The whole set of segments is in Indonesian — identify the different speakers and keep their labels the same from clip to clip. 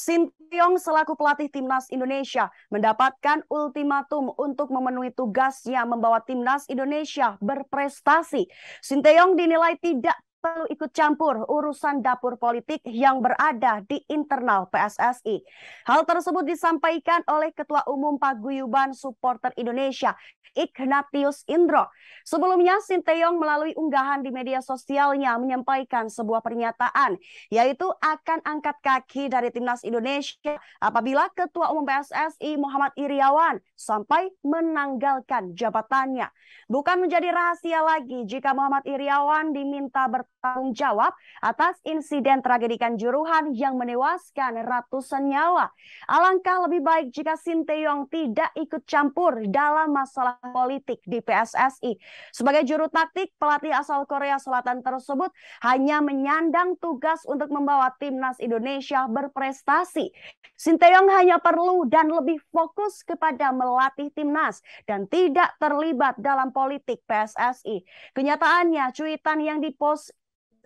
Speaker 1: Sintiong selaku pelatih timnas Indonesia mendapatkan ultimatum untuk memenuhi tugasnya membawa timnas Indonesia berprestasi. Sintiong dinilai tidak perlu ikut campur urusan dapur politik yang berada di internal PSSI. Hal tersebut disampaikan oleh Ketua Umum Paguyuban Supporter Indonesia, Ignatius Indro. Sebelumnya, Sinteyong melalui unggahan di media sosialnya menyampaikan sebuah pernyataan, yaitu akan angkat kaki dari Timnas Indonesia apabila Ketua Umum PSSI Muhammad Iriawan sampai menanggalkan jabatannya. Bukan menjadi rahasia lagi jika Muhammad Iriawan diminta bertanggung tanggung jawab atas insiden tragedi kanjuruhan yang menewaskan ratusan nyawa. Alangkah lebih baik jika Sinteyong tidak ikut campur dalam masalah politik di PSSI. Sebagai juru taktik, pelatih asal Korea Selatan tersebut hanya menyandang tugas untuk membawa timnas Indonesia berprestasi. Sinteyong hanya perlu dan lebih fokus kepada melatih timnas dan tidak terlibat dalam politik PSSI. Kenyataannya, cuitan yang dipost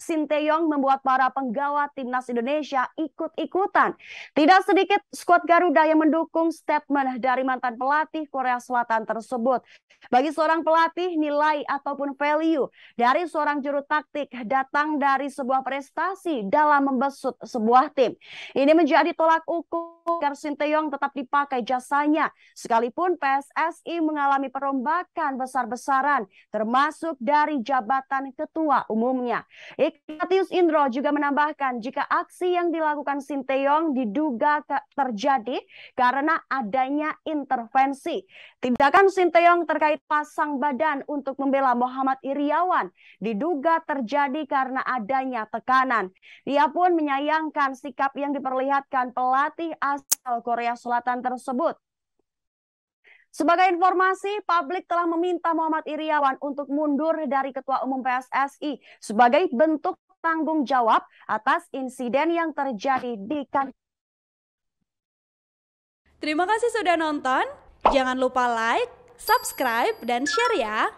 Speaker 1: Sinteyong membuat para penggawa timnas Indonesia ikut-ikutan. Tidak sedikit skuad Garuda yang mendukung statement dari mantan pelatih Korea Selatan tersebut. Bagi seorang pelatih, nilai ataupun value dari seorang juru taktik datang dari sebuah prestasi dalam membesut sebuah tim. Ini menjadi tolak ukur agar Sinteyong tetap dipakai jasanya. Sekalipun PSSI mengalami perombakan besar-besaran, termasuk dari jabatan ketua umumnya. Ignatius Indro juga menambahkan jika aksi yang dilakukan Sinteyong diduga terjadi karena adanya intervensi. Tindakan Sinteyong terkait pasang badan untuk membela Muhammad Iriawan diduga terjadi karena adanya tekanan. Dia pun menyayangkan sikap yang diperlihatkan pelatih asal Korea Selatan tersebut. Sebagai informasi, publik telah meminta Muhammad Iriawan untuk mundur dari Ketua Umum PSSI sebagai bentuk tanggung jawab atas insiden yang terjadi di kan- Terima kasih sudah nonton. Jangan lupa like, subscribe, dan share ya.